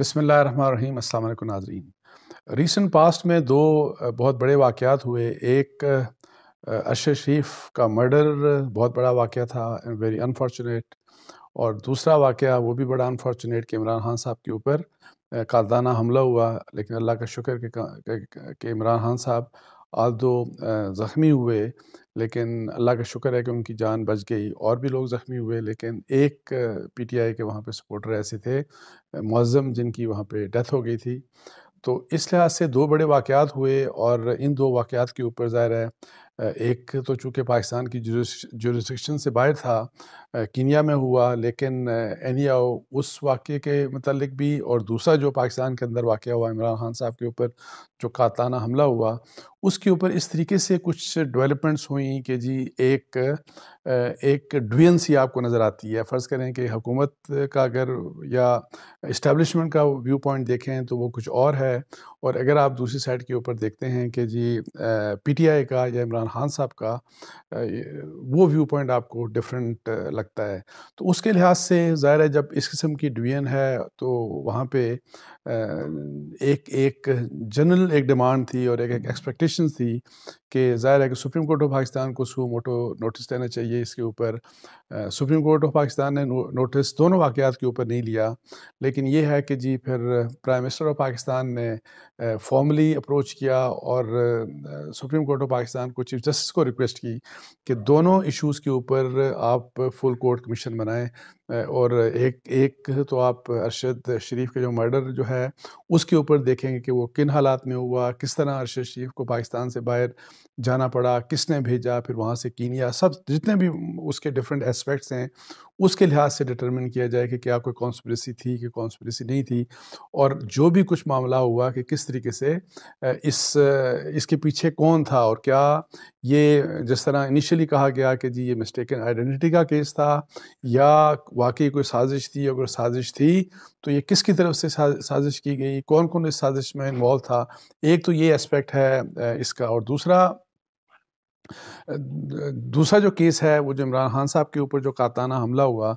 बसमिल अस्सलाम वालेकुम नाजरीन रीसेंट पास्ट में दो बहुत बड़े वाक़ात हुए एक अरशद शरीफ का मर्डर बहुत बड़ा वाक़ था वेरी अनफॉर्चुनेट और दूसरा वाक़ वो भी बड़ा अनफॉर्चुनेट कि इमरान खान साहब के ऊपर कादाना हमला हुआ लेकिन अल्लाह का शुक्र कि इमरान खान साहब आज दो ज़ख्मी हुए लेकिन अल्लाह का शुक्र है कि उनकी जान बच गई और भी लोग ज़ख्मी हुए लेकिन एक पीटीआई के वहाँ पे सपोर्टर ऐसे थे मुज़म जिनकी वहाँ पे डेथ हो गई थी तो इस लिहाज से दो बड़े वाक़ात हुए और इन दो वाक़ात के ऊपर ज़ाहिर है एक तो चूँकि पाकिस्तान की जुरिस्डिक्शन से बाहर था कीनिया में हुआ लेकिन एनियाओ उस वाक़े के मतलब भी और दूसरा जो पाकिस्तान के अंदर वाक़ हुआ इमरान खान साहब के ऊपर जो काताना हमला हुआ उसके ऊपर इस तरीके से कुछ डेवलपमेंट्स हुई कि जी एक एक डुएंसी आपको नज़र आती है फ़र्ज़ करें कि हुकूमत का अगर या इस्टेबलिशमेंट का व्यू पॉइंट देखें तो वो कुछ और है और अगर आप दूसरी साइड के ऊपर देखते हैं कि जी पीटीआई का या इमरान खान साहब का वो व्यू पॉइंट आपको डिफरेंट लगता है तो उसके लिहाज से ज़ाहिर है जब इस किस्म की डिवीजन है तो वहाँ पर एक एक जनरल एक डिमांड थी और एक एक एक्सपेक्टेशन efficiency कि ज़ाहिर है कि सुप्रीम कोर्ट ऑफ पाकिस्तान को सू मोटो नोटिस देना चाहिए इसके ऊपर सुप्रीम कोर्ट ऑफ पाकिस्तान ने नो, नोटिस दोनों वाक़ात के ऊपर नहीं लिया लेकिन ये है कि जी फिर प्राइम मिनिस्टर ऑफ पाकिस्तान ने फॉर्मली अप्रोच किया और सुप्रीम कोर्ट ऑफ पाकिस्तान को चीफ जस्टिस को रिक्वेस्ट की कि दोनों इश्यूज़ के ऊपर आप फुल कोर्ट कमीशन बनाएं और एक एक तो आप अरशद शरीफ के जो मर्डर जो है उसके ऊपर देखेंगे कि वो किन हालात में हुआ किस तरह अरशद शरीफ को पाकिस्तान से बाहर जाना पड़ा किसने भेजा फिर वहाँ से कीनिया सब जितने भी उसके डिफरेंट एस्पेक्ट्स हैं उसके लिहाज से डिटर्मिन किया जाए कि क्या कोई कॉन्स्परेसी थी कि कॉन्स्परेसी नहीं थी और जो भी कुछ मामला हुआ कि किस तरीके से इस इसके पीछे कौन था और क्या ये जिस तरह इनिशियली कहा गया कि जी ये मिस्टेक आइडेंटिटी का केस था या वाकई कोई साजिश थी अगर साजिश थी तो ये किसकी तरफ से साजिश की गई कौन कौन इस साजिश में इन्वॉल्व था एक तो ये एस्पेक्ट है इसका और दूसरा दूसरा जो केस है वो जो इमरान खान साहब के ऊपर जो काताना हमला हुआ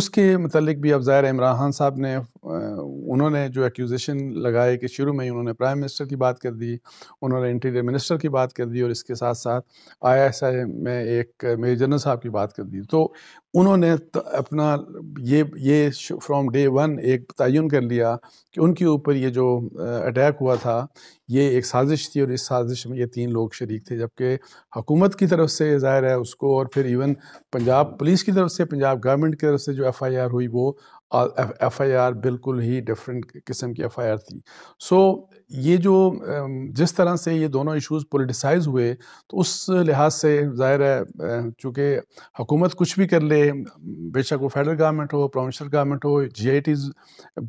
उसके मतलब भी अब ज़ाहिर इमरान खान साहब ने उन्होंने जो एक्यूजेशन लगाए कि शुरू में ही उन्होंने प्राइम मिनिस्टर की बात कर दी उन्होंने इंटीरियर मिनिस्टर की बात कर दी और इसके साथ साथ आई में एक मेजर जनरल साहब की बात कर दी तो उन्होंने अपना ये ये फ्रॉम डे वन एक तयन कर लिया कि उनके ऊपर ये जो अटैक हुआ था ये एक साजिश थी और इस साजिश में ये तीन लोग शरीक थे जबकि हुकूमत की तरफ से ज़ाहिर है उसको और फिर इवन पंजाब पुलिस की तरफ से पंजाब गवर्नमेंट की तरफ से जो एफ आई आर हुई वो एफ आई आर बिल्कुल ही डिफरेंट किस्म की एफ आई आर थी सो ये जो जिस तरह से ये दोनों इशूज़ पोलिटिसाइज हुए तो उस लिहाज से जाहिर है चूँकि हुकूमत कुछ भी कर ले बेशक वो फेडरल गवर्नमेंट हो प्रोविंशल गवर्नमेंट हो जी आई टीज़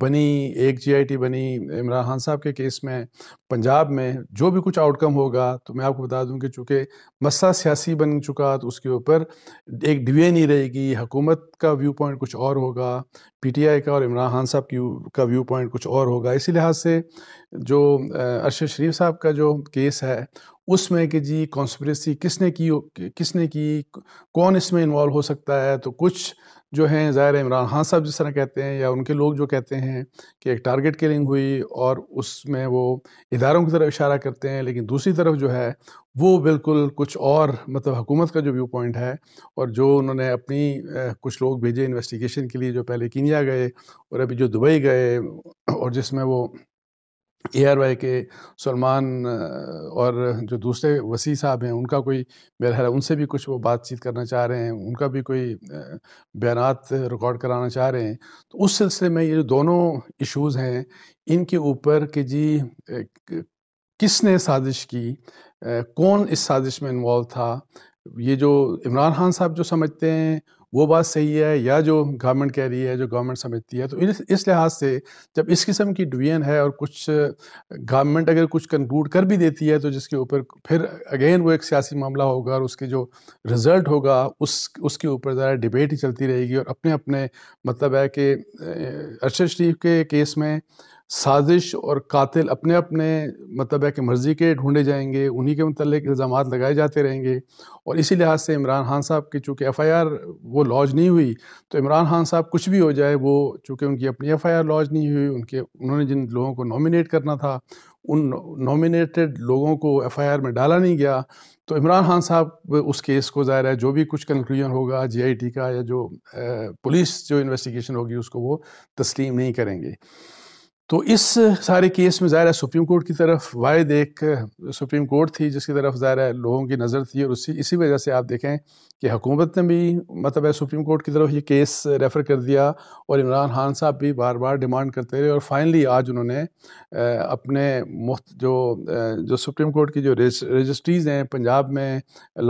बनी एक जी आई टी बनी इमरान खान साहब के केस में पंजाब में जो भी कुछ आउटकम होगा तो मैं आपको बता दूँ कि चूँकि मसा सियासी बन चुका तो उसके ऊपर एक डिवे नहीं रहेगी हुकूमत का व्यू पॉइंट कुछ और होगा पीटीआई का और इमरान खान साहब की का व्यू पॉइंट कुछ और होगा इसी लिहाज से जो अरशद शरीफ साहब का जो केस है उसमें कि जी कॉन्सप्रेसी किसने की किसने की कौन इसमें इन्वॉल्व हो सकता है तो कुछ जो हैं ज़ाहिर इमरान खान साहब जिस तरह कहते हैं या उनके लोग जो कहते हैं कि एक टारगेट किलिंग हुई और उसमें वो इदारों की तरफ इशारा करते हैं लेकिन दूसरी तरफ जो है वो बिल्कुल कुछ और मतलब हुकूमत का जो व्यू पॉइंट है और जो उन्होंने अपनी कुछ लोग भेजे इन्वेस्टिगेशन के लिए जो पहले कीनिया गए और अभी जो दुबई गए और जिसमें वो ए आर वाई के सलमान और जो दूसरे वसी साहब हैं उनका कोई मेरा ख्याल उनसे भी कुछ वो बातचीत करना चाह रहे हैं उनका भी कोई बयान रिकॉर्ड कराना चाह रहे हैं तो उस सिलसिले में ये जो दोनों इश्यूज़ हैं इनके ऊपर कि जी किसने साजिश की कौन इस साजिश में इन्वॉल्व था ये जो इमरान खान साहब जो समझते हैं वो बात सही है या जो गवर्नमेंट कह रही है जो गवर्नमेंट समझती है तो इस इस लिहाज से जब इस किस्म की डिवीजन है और कुछ गवर्नमेंट अगर कुछ कंक्लूड कर भी देती है तो जिसके ऊपर फिर अगेन वो एक सियासी मामला होगा और उसके जो रिज़ल्ट होगा उस उसके ऊपर ज़रा डिबेट ही चलती रहेगी और अपने अपने मतलब है कि अरशद शरीफ के केस में साजिश और कातिल अपने अपने मतलब है कि मर्ज़ी के ढूंढे जाएंगे उन्हीं के मतलब इल्ज़ाम लगाए जाते रहेंगे और इसी लिहाज से इमरान खान साहब की चूँकि एफ़ आई आर वो लॉज नहीं हुई तो इमरान खान साहब कुछ भी हो जाए वो चूँकि उनकी अपनी एफ़ आई आर लॉज नहीं हुई उनके उन्होंने जिन लोगों को नॉमिनेट करना था उन नॉमिनेटेड लोगों को एफ़ आई आर में डाला नहीं गया तो इमरान खान साहब उस केस को ज़ाहिर है जो भी कुछ कंक्लूजन होगा आई टी का या जो पुलिस जो इन्वेस्टिगेशन होगी उसको वो तस्लीम नहीं करेंगे तो इस सारे केस में ज़ाहिर है सुप्रीम कोर्ट की तरफ वायद एक सुप्रीम कोर्ट थी जिसकी तरफ ज़ाहिर है लोगों की नज़र थी और उसी इसी वजह से आप देखें कि हुकूमत ने भी मतलब है सुप्रीम कोर्ट की तरफ ये केस रेफ़र कर दिया और इमरान खान साहब भी बार बार डिमांड करते रहे और फाइनली आज उन्होंने अपने मुफ्त जो जो सुप्रीम कोर्ट की जो रजिस्ट्रीज़ हैं पंजाब में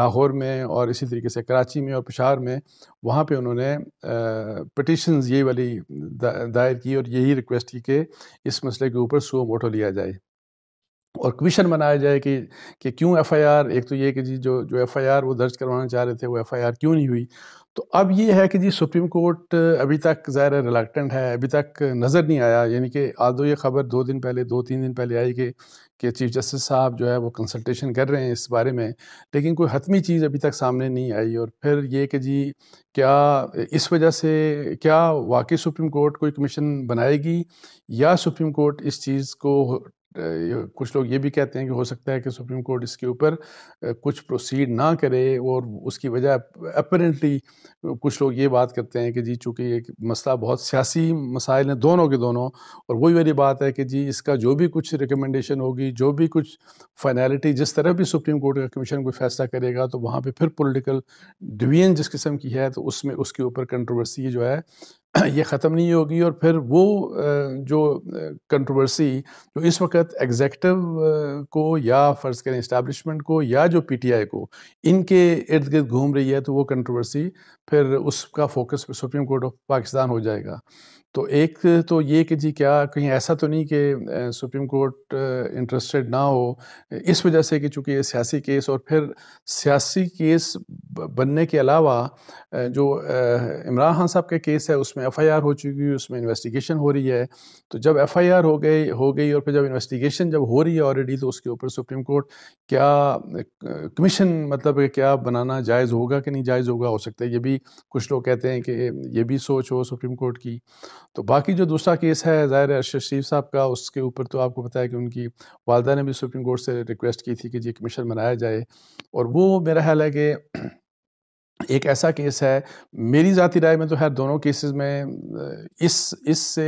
लाहौर में और इसी तरीके से कराची में और पिशार में वहाँ पर उन्होंने पटिशन ये वाली दायर की और यही रिक्वेस्ट की कि इस मसले के ऊपर सो मोटो लिया जाए और कमीशन बनाया जाए कि कि क्यों एफआईआर एक तो ये कि जी जो जो एफआईआर वो दर्ज करवाना चाह रहे थे वो एफआईआर क्यों नहीं हुई तो अब ये है कि जी सुप्रीम कोर्ट अभी तक ज़ाहिर रिलेक्टेंट है अभी तक नज़र नहीं आया यानी कि आदो ये खबर दो दिन पहले दो तीन दिन पहले आई कि कि चीफ जस्टिस साहब जो है वो कंसल्टेशन कर रहे हैं इस बारे में लेकिन कोई हतमी चीज़ अभी तक सामने नहीं आई और फिर ये कि जी क्या इस वजह से क्या वाकई सुप्रीम कोर्ट कोई कमीशन बनाएगी या सुप्रीम कोर्ट इस चीज़ को कुछ लोग ये भी कहते हैं कि हो सकता है कि सुप्रीम कोर्ट इसके ऊपर कुछ प्रोसीड ना करे और उसकी वजह अपेरेंटली कुछ लोग ये बात करते हैं कि जी चूँकि ये मसला बहुत सियासी मसाइल हैं दोनों के दोनों और वही वाली बात है कि जी इसका जो भी कुछ रिकमेंडेशन होगी जो भी कुछ फाइनलिटी जिस तरह भी सुप्रीम कोर्ट का कमीशन कोई फैसला करेगा तो वहाँ पर फिर पोलिटिकल डिवीजन जिस किस्म की है तो उसमें उसके ऊपर कंट्रोवर्सी जो है ये ख़त्म नहीं होगी और फिर वो जो कंट्रोवर्सी जो इस वक्त एग्जेक्टिव को या फ़र्ज़ करें इस्टबलिशमेंट को या जो पीटीआई को इनके इर्द गिर्द घूम रही है तो वो कंट्रोवर्सी फिर उसका focus supreme court of Pakistan हो जाएगा तो एक तो ये कि जी क्या कहीं ऐसा तो नहीं कि सुप्रीम कोर्ट इंटरेस्टेड ना हो इस वजह से कि चूंकि ये सियासी केस और फिर सियासी केस बनने के अलावा जो इमरान खान साहब का के केस है उसमें एफआईआर हो चुकी है उसमें इन्वेस्टिगेशन हो रही है तो जब एफआईआर हो गई हो गई और फिर जब इन्वेस्टिगेशन जब हो रही है ऑलरेडी तो उसके ऊपर सुप्रीम कोर्ट क्या कमीशन मतलब क्या बनाना जायज़ होगा कि नहीं जायज़ होगा हो सकता है ये भी कुछ लोग कहते हैं कि ये भी सोच हो सुप्रीम कोर्ट की तो बाकी जो दूसरा केस है ज़ाहिर अरशद शरीफ साहब का उसके ऊपर तो आपको पता है कि उनकी वालदा ने भी सुप्रीम कोर्ट से रिक्वेस्ट की थी कि जी कमीशन बनाया जाए और वो मेरा ख्याल है कि एक ऐसा केस है मेरी ज़ाती राय में तो खैर दोनों केसेस में इस इससे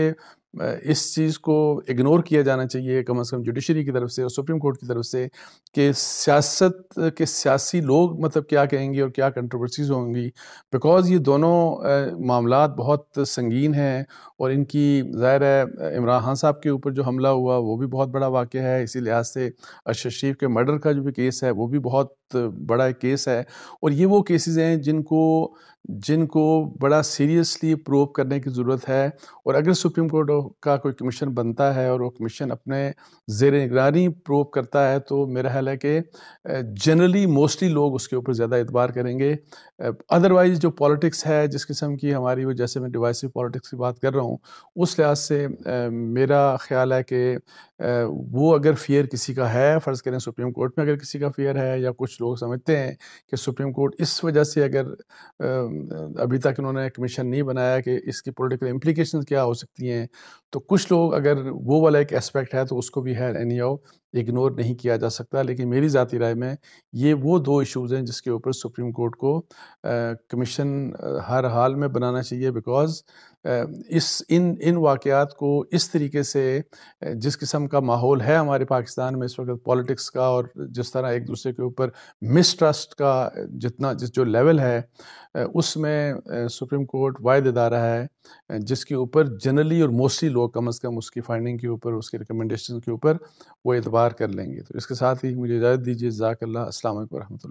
इस चीज़ को इग्नोर किया जाना चाहिए कम अज़ कम जुडिशरी की तरफ से और सुप्रीम कोर्ट की तरफ से कि सियासत के सियासी लोग मतलब क्या कहेंगे और क्या कंट्रोवर्सीज होंगी बिकॉज़ ये दोनों मामला बहुत संगीन हैं और इनकी ज़ाहिर है इमरान खान साहब के ऊपर जो हमला हुआ वो भी बहुत बड़ा वाक़ है इसी लिहाज से अरशद शरीफ के मर्डर का जो भी केस है वो भी बहुत बड़ा केस है और ये वो केसेस हैं जिनको जिनको बड़ा सीरियसली प्रूव करने की ज़रूरत है और अगर सुप्रीम कोर्ट का कोई कमीशन बनता है और वो कमीशन अपने जेर निगरानी प्रूव करता है तो मेरा ख्याल है कि जनरली मोस्टली लोग उसके ऊपर ज़्यादा एतबार करेंगे अदरवाइज़ जो पॉलिटिक्स है जिस किस्म की हमारी वो जैसे मैं डिवाइसिव पॉलिटिक्स की बात कर रहा हूँ उस लिहाज से मेरा ख्याल है कि वो अगर फियर किसी का है फ़र्ज़ करें सुप्रीम कोर्ट में अगर किसी का फियर है या कुछ लोग समझते हैं कि सुप्रीम कोर्ट इस वजह से अगर अभी तक इन्होंने कमीशन नहीं बनाया कि इसकी पॉलिटिकल इम्प्लीकेशन क्या हो सकती हैं तो कुछ लोग अगर वो वाला एक एस्पेक्ट है तो उसको भी है एनी आओ इग्नोर नहीं किया जा सकता लेकिन मेरी ज़ाति राय में ये वो दो इश्यूज़ हैं जिसके ऊपर सुप्रीम कोर्ट को कमीशन हर हाल में बनाना चाहिए बिकॉज इस इन इन वाक़ात को इस तरीके से जिस किस्म का माहौल है हमारे पाकिस्तान में इस वक्त पॉलिटिक्स का और जिस तरह एक दूसरे के ऊपर मिसट्रस्ट का जितना जिस जो लेवल है उसमें सुप्रीम कोर्ट वायद अदारा है जिसके ऊपर जनरली और मोस्टली लोग कम अज़ कम उसकी फाइंडिंग के ऊपर उसके रिकमेंडेशन के ऊपर वो एतबार कर लेंगे तो इसके साथ ही मुझे इजाज़त दीजिए अल्लाह असल वरहमल